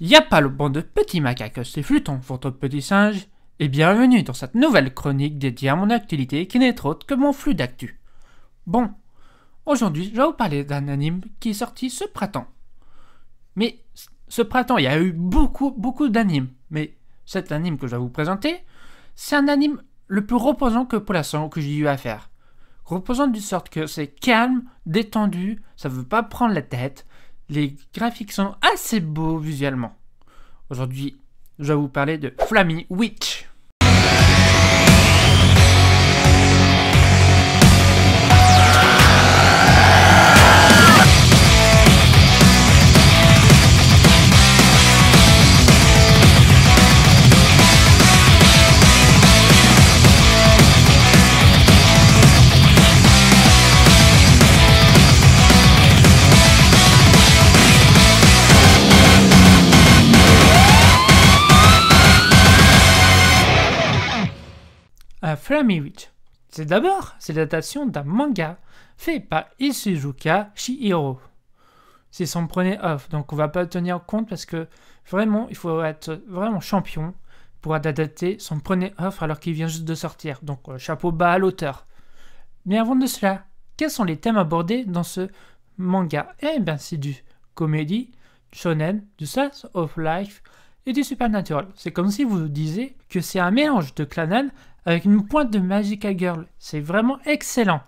Y a pas le bon de petits macaques, c'est Fluton, votre petit singe, et bienvenue dans cette nouvelle chronique dédiée à mon activité qui n'est autre que mon flux d'actu. Bon, aujourd'hui je vais vous parler d'un anime qui est sorti ce printemps. Mais ce printemps, il y a eu beaucoup, beaucoup d'animes, mais cet anime que je vais vous présenter, c'est un anime le plus reposant que pour l'instant que j'ai eu à faire. Reposant d'une sorte que c'est calme, détendu, ça ne veut pas prendre la tête, les graphiques sont assez beaux visuellement. Aujourd'hui, je vais vous parler de Flammy Witch. à Witch. C'est d'abord l'adaptation d'un manga fait par Isuzuka Shihiro. C'est son premier off, donc on va pas tenir compte parce que vraiment, il faut être vraiment champion pour adapter son premier off alors qu'il vient juste de sortir. Donc euh, chapeau bas à l'auteur. Mais avant de cela, quels sont les thèmes abordés dans ce manga Eh bien, c'est du comédie, shonen, du slice of life, et du Supernatural. C'est comme si vous disiez que c'est un mélange de Clanan avec une pointe de Magical Girl. C'est vraiment excellent.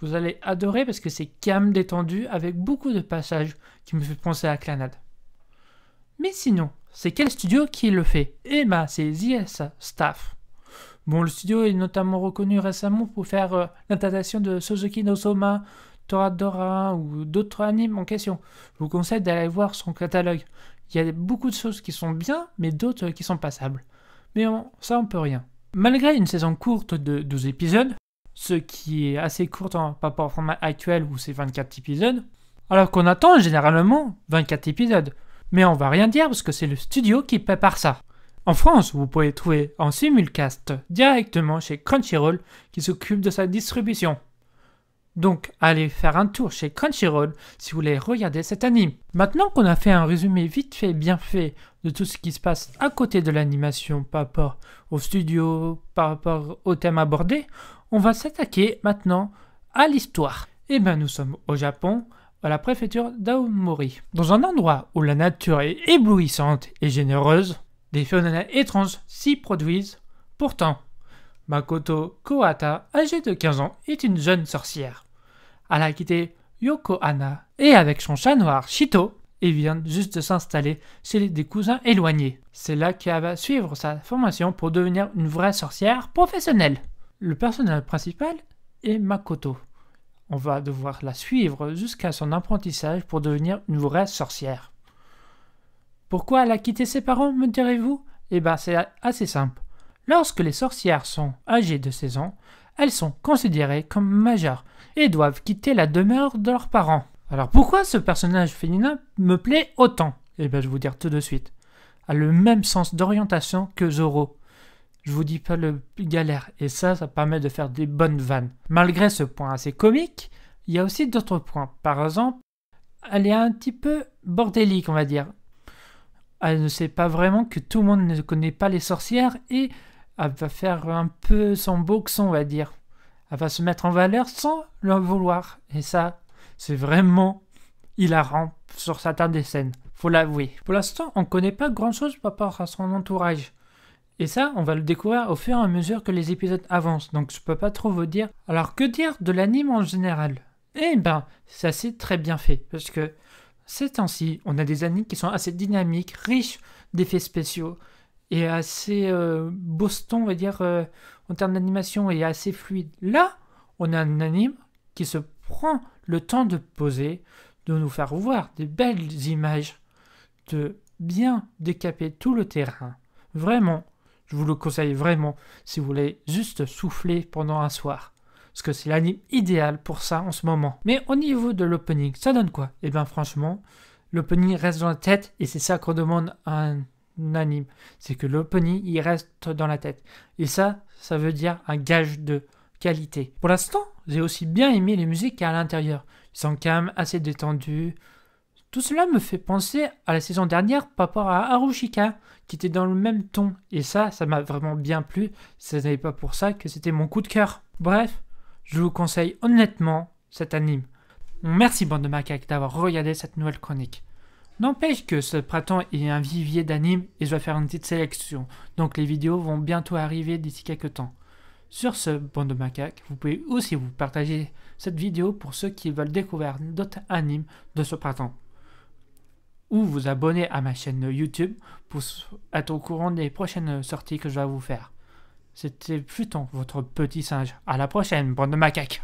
Vous allez adorer parce que c'est calme, détendu, avec beaucoup de passages qui me fait penser à Clanad. Mais sinon, c'est quel studio qui le fait Eh ben, c'est ZS Staff. Bon, le studio est notamment reconnu récemment pour faire euh, de Suzuki no Soma, Toradora ou d'autres animes en question. Je vous conseille d'aller voir son catalogue, il y a beaucoup de choses qui sont bien, mais d'autres qui sont passables. Mais ça, on peut rien. Malgré une saison courte de 12 épisodes, ce qui est assez court en rapport au format actuel où c'est 24 épisodes, alors qu'on attend généralement 24 épisodes. Mais on va rien dire parce que c'est le studio qui prépare ça. En France, vous pouvez trouver en simulcast directement chez Crunchyroll qui s'occupe de sa distribution. Donc allez faire un tour chez Crunchyroll si vous voulez regarder cet anime. Maintenant qu'on a fait un résumé vite fait, bien fait de tout ce qui se passe à côté de l'animation par rapport au studio, par rapport au thème abordé, on va s'attaquer maintenant à l'histoire. Eh bien nous sommes au Japon, à la préfecture d'Aomori. Dans un endroit où la nature est éblouissante et généreuse, des phénomènes étranges s'y produisent. Pourtant, Makoto Koata, âgée de 15 ans, est une jeune sorcière. Elle a quitté Yokohama et avec son chat noir Shito, elle vient juste de s'installer chez des cousins éloignés. C'est là qu'elle va suivre sa formation pour devenir une vraie sorcière professionnelle. Le personnage principal est Makoto. On va devoir la suivre jusqu'à son apprentissage pour devenir une vraie sorcière. Pourquoi elle a quitté ses parents, me direz-vous Eh bien, c'est assez simple. Lorsque les sorcières sont âgées de 16 ans, elles sont considérées comme majeures et doivent quitter la demeure de leurs parents. Alors pourquoi ce personnage féminin me plaît autant Eh bien je vais vous dire tout de suite. A le même sens d'orientation que Zoro. Je vous dis pas le galère et ça, ça permet de faire des bonnes vannes. Malgré ce point assez comique, il y a aussi d'autres points. Par exemple, elle est un petit peu bordélique, on va dire. Elle ne sait pas vraiment que tout le monde ne connaît pas les sorcières et elle va faire un peu son boxon, on va dire. Elle va se mettre en valeur sans le vouloir. Et ça, c'est vraiment hilarant sur certains des scènes. Faut l'avouer. Pour l'instant, on ne connaît pas grand-chose par rapport à son entourage. Et ça, on va le découvrir au fur et à mesure que les épisodes avancent, donc je ne peux pas trop vous dire. Alors que dire de l'anime en général Eh ben, ça c'est très bien fait, parce que ces temps-ci, on a des animes qui sont assez dynamiques, riches d'effets spéciaux, est assez euh, boston, on va dire, euh, en termes d'animation, et assez fluide. Là, on a un anime qui se prend le temps de poser, de nous faire voir des belles images, de bien décaper tout le terrain. Vraiment, je vous le conseille vraiment si vous voulez juste souffler pendant un soir. Parce que c'est l'anime idéal pour ça en ce moment. Mais au niveau de l'opening, ça donne quoi Eh bien franchement, l'opening reste dans la tête et c'est ça qu'on demande un c'est que l'opening, il reste dans la tête. Et ça, ça veut dire un gage de qualité. Pour l'instant, j'ai aussi bien aimé les musiques à l'intérieur. Ils sont assez détendus. Tout cela me fait penser à la saison dernière par rapport à Harushika, qui était dans le même ton. Et ça, ça m'a vraiment bien plu. Ce n'est pas pour ça que c'était mon coup de cœur. Bref, je vous conseille honnêtement cet anime. Merci bande de macaques d'avoir regardé cette nouvelle chronique. N'empêche que ce printemps est un vivier d'animes et je vais faire une petite sélection. Donc les vidéos vont bientôt arriver d'ici quelques temps. Sur ce, bande de macaques, vous pouvez aussi vous partager cette vidéo pour ceux qui veulent découvrir d'autres animes de ce printemps. Ou vous abonner à ma chaîne YouTube pour être au courant des prochaines sorties que je vais vous faire. C'était Pluton, votre petit singe. À la prochaine, bande de macaques